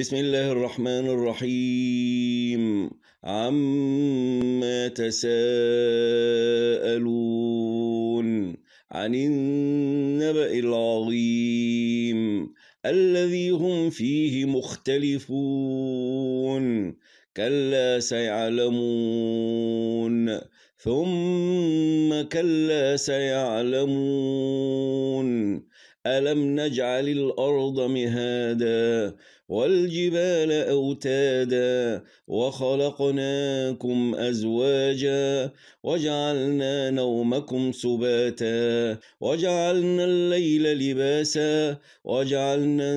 بسم الله الرحمن الرحيم عما تساءلون عن النبأ العظيم الذي هم فيه مختلفون كلا سيعلمون ثم كلا سيعلمون ألم نجعل الأرض مهادا والجبال أوتادا وخلقناكم أزواجا وجعلنا نومكم سباتا وجعلنا الليل لباسا وجعلنا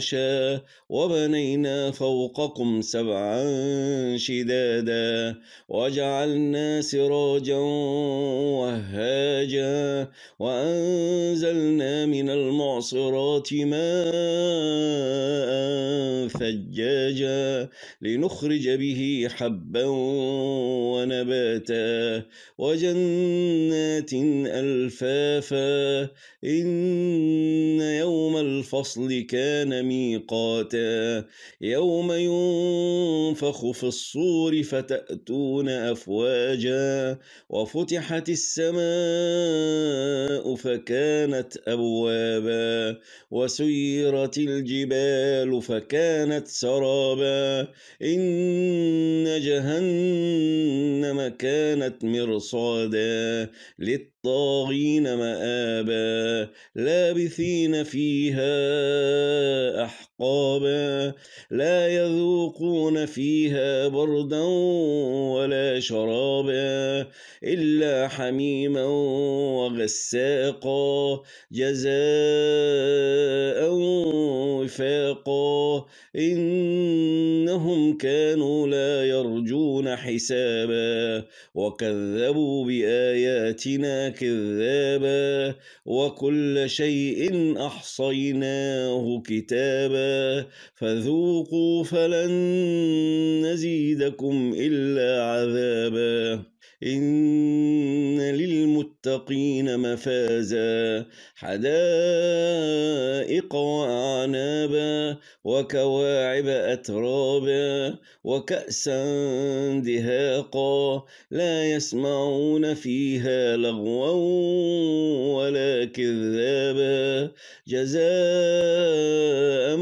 نشاء وبنينا فوقكم سبعا شدادا وجعلنا سراجا وهاجا وأنزلنا من المعصرات ماء ثجاجا لنخرج به حبا ونباتا وجنات ألفافا إن الفصل كان ميقاتا يوم ينفخ في الصور فتأتون أفواجا وفتحت السماء فكانت أبوابا وسيرت الجبال فكانت سرابا إن جهنم كانت مرصادا للطاغين مآبا لابثين فيها أحقابا لا يذوقون فيها بردا ولا شرابا إلا حميما وغساقا جزاء وفاقا إنهم كانوا لا يرجون حسابا وكذبوا بآياتنا كذابا وكل شيء أحصيناه كتابا فذوقوا فلن نزيدكم إلا عذابا للمتقين مفازا حدائق وأعنابا وكواعب أترابا وكأسا دهاقا لا يسمعون فيها لغوا ولا كذابا جزاء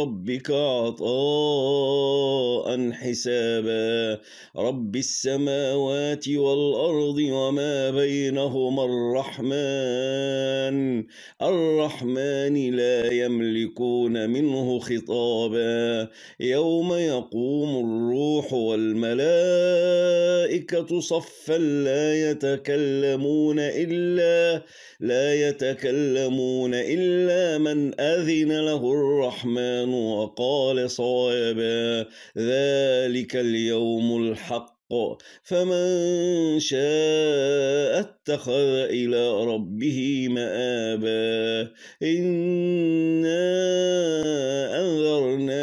ربك عطاء حسابا رب السماوات والأرض وما بينهما الرحمن الرحمن لا يملكون منه خطابا يوم يقوم الروح والملائكة صفا لا يتكلمون إلا لا يتكلمون إلا من أذن له الرحمن وقال صوابا ذلك اليوم الحق فمن شاء اتخذ إلى ربه مآبا إنا أنذر